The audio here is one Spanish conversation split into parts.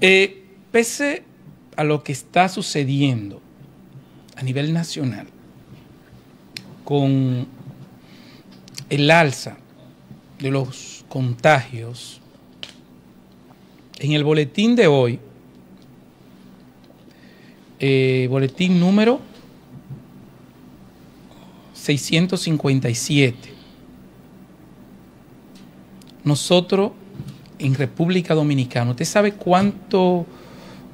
Eh, pese a lo que está sucediendo a nivel nacional con el alza de los contagios, en el boletín de hoy, eh, boletín número 657, nosotros en República Dominicana, ¿usted sabe cuánto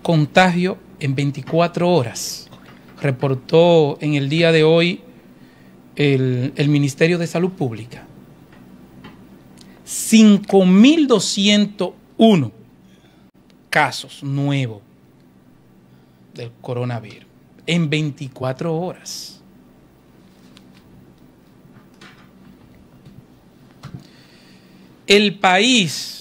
contagio en 24 horas reportó en el día de hoy el, Ministerio de Salud Pública? 5.201 casos nuevos del coronavirus en 24 horas. El país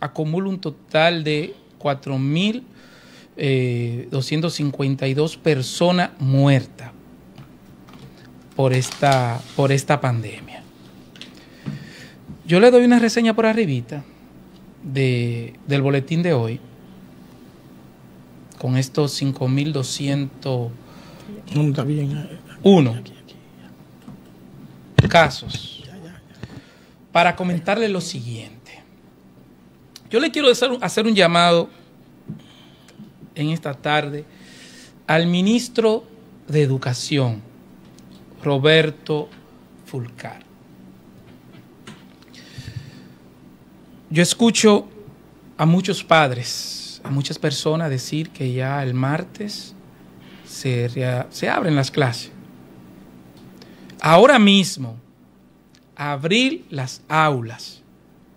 acumula un total de 4.252 personas muertas por esta, por esta pandemia. Yo le doy una reseña por arribita de, del boletín de hoy con estos 5.200... Eh, Casos. Para comentarle lo siguiente. Yo le quiero hacer un llamado en esta tarde al ministro de Educación, Roberto Fulcar. Yo escucho a muchos padres, a muchas personas decir que ya el martes se, abren las clases. Ahora mismo, abrir las aulas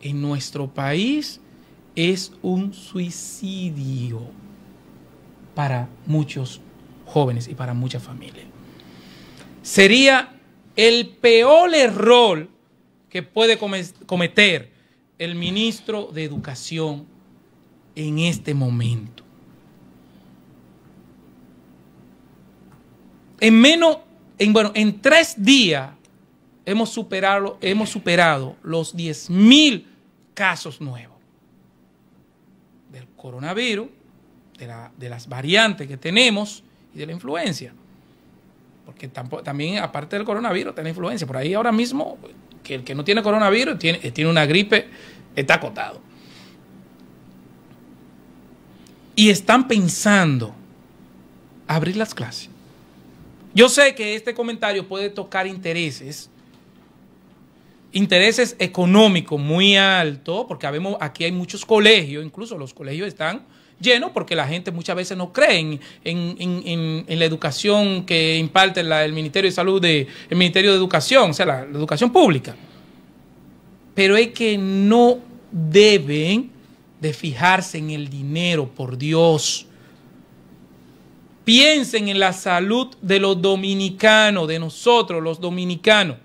en nuestro país es un suicidio para muchos jóvenes y para muchas familias. Sería el peor error que puede cometer el ministro de Educación en este momento. En menos, bueno, en tres días hemos superado, hemos superado los 10.000 casos nuevos del coronavirus, de, las variantes que tenemos y de la influencia. Porque tampoco, también, aparte del coronavirus, tiene influencia. Por ahí ahora mismo, que el que no tiene coronavirus, tiene, eh, tiene una gripe, está acotado. Y están pensando abrir las clases. Yo sé que este comentario puede tocar intereses intereses económicos muy altos, porque vemos, aquí hay muchos colegios, incluso los colegios están llenos porque la gente muchas veces no cree en, la educación que imparte el Ministerio de Salud, de, el Ministerio de Educación, o sea, la, la educación pública. Pero es que no deben de fijarse en el dinero, por Dios. Piensen en la salud de los dominicanos, de nosotros los dominicanos.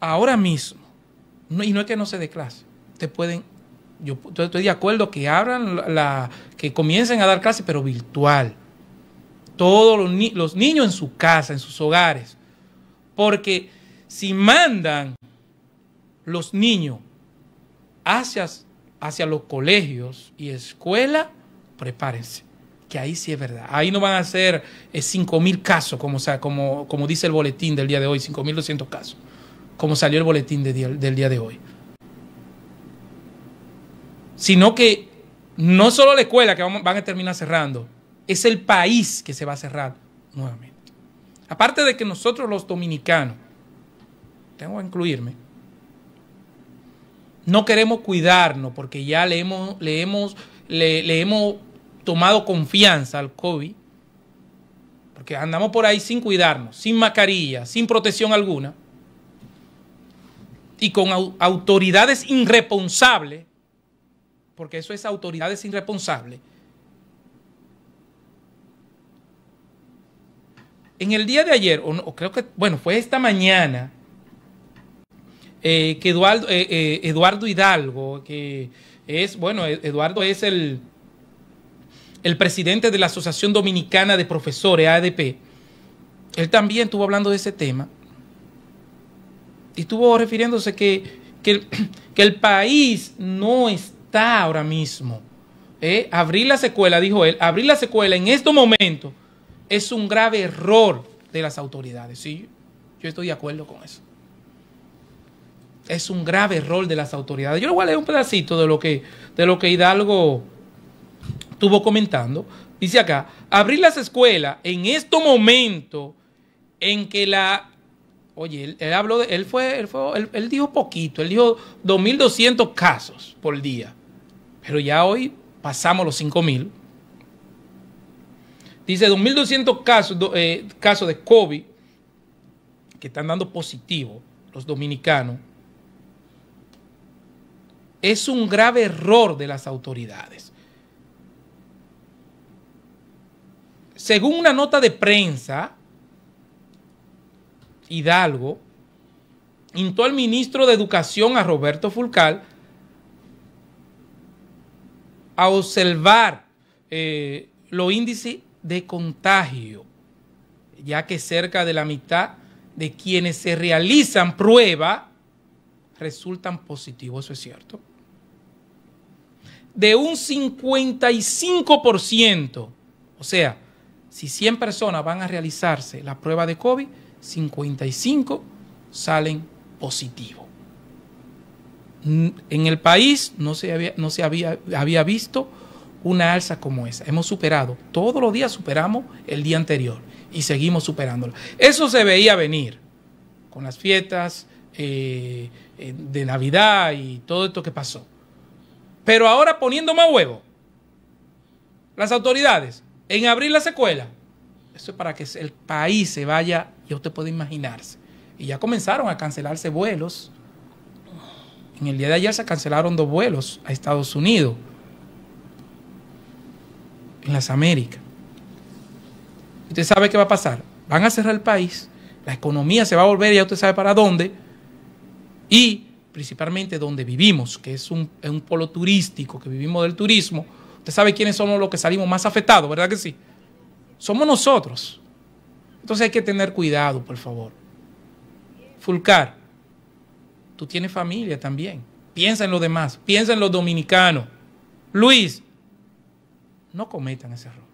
ahora mismo, y no es que no se dé clase, te pueden, yo, estoy de acuerdo que abran la, que comiencen a dar clase pero virtual. Todos los, niños en su casa, en sus hogares. Porque si mandan los niños hacia, hacia los colegios y escuela, prepárense. Que ahí sí es verdad. Ahí no van a ser eh, cinco 5.000 casos, como, sea, como, como dice el boletín del día de hoy, 5.200 casos como salió el boletín del día de hoy. Sino que no solo la escuela que van a terminar cerrando, es el país que se va a cerrar nuevamente. Aparte de que nosotros los dominicanos, tengo que incluirme, no queremos cuidarnos porque ya le hemos, le hemos, le hemos tomado confianza al COVID, porque andamos por ahí sin cuidarnos, sin mascarilla, sin protección alguna y con autoridades irresponsables, porque eso es autoridades irresponsables, en el día de ayer, o, creo que, bueno, fue esta mañana, eh, que Eduardo, eh, eh, Eduardo, Hidalgo, que es, bueno, e, Eduardo es el, el presidente de la Asociación Dominicana de Profesores, ADP, él también estuvo hablando de ese tema, estuvo refiriéndose que, el país no está ahora mismo. ¿Eh? Abrir la secuela, dijo él, abrir la secuela en estos momentos es un grave error de las autoridades. ¿sí? Yo estoy de acuerdo con eso. Es un grave error de las autoridades. Yo le voy a leer un pedacito de lo que, de lo que Hidalgo estuvo comentando. Dice acá, abrir las escuelas en este momento en que la Oye, él, de, él fue, él dijo poquito, él dijo 2.200 casos por día, pero ya hoy pasamos los 5.000. Dice 2.200 casos, eh, casos de COVID que están dando positivo los dominicanos. Es un grave error de las autoridades. Según una nota de prensa Hidalgo instó al ministro de Educación, a Roberto Fulcal, a observar eh, los índices de contagio, ya que cerca de la mitad de quienes se realizan prueba resultan positivos, eso es cierto. De un 55%, o sea, si 100 personas van a realizarse la prueba de COVID, 55 salen positivo En el país no se, había, no se había, había visto una alza como esa. Hemos superado, todos los días superamos el día anterior y seguimos superándolo. Eso se veía venir con las fiestas eh, eh, de Navidad y todo esto que pasó. Pero ahora poniendo más huevo, las autoridades en abrir la secuela, eso es para que el país se vaya ya usted puede imaginarse. Y ya comenzaron a cancelarse vuelos. En el día de ayer se cancelaron dos vuelos a Estados Unidos, en las Américas. Usted sabe qué va a pasar. Van a cerrar el país, la economía se va a volver, ya usted sabe para dónde, y principalmente donde vivimos, que es un, es un polo turístico, que vivimos del turismo. Usted sabe quiénes somos los que salimos más afectados, ¿verdad que sí? Somos nosotros. Entonces hay que tener cuidado, por favor. Fulcar, tú tienes familia también. Piensa en los demás, piensa en los dominicanos. Luis, no cometan ese error.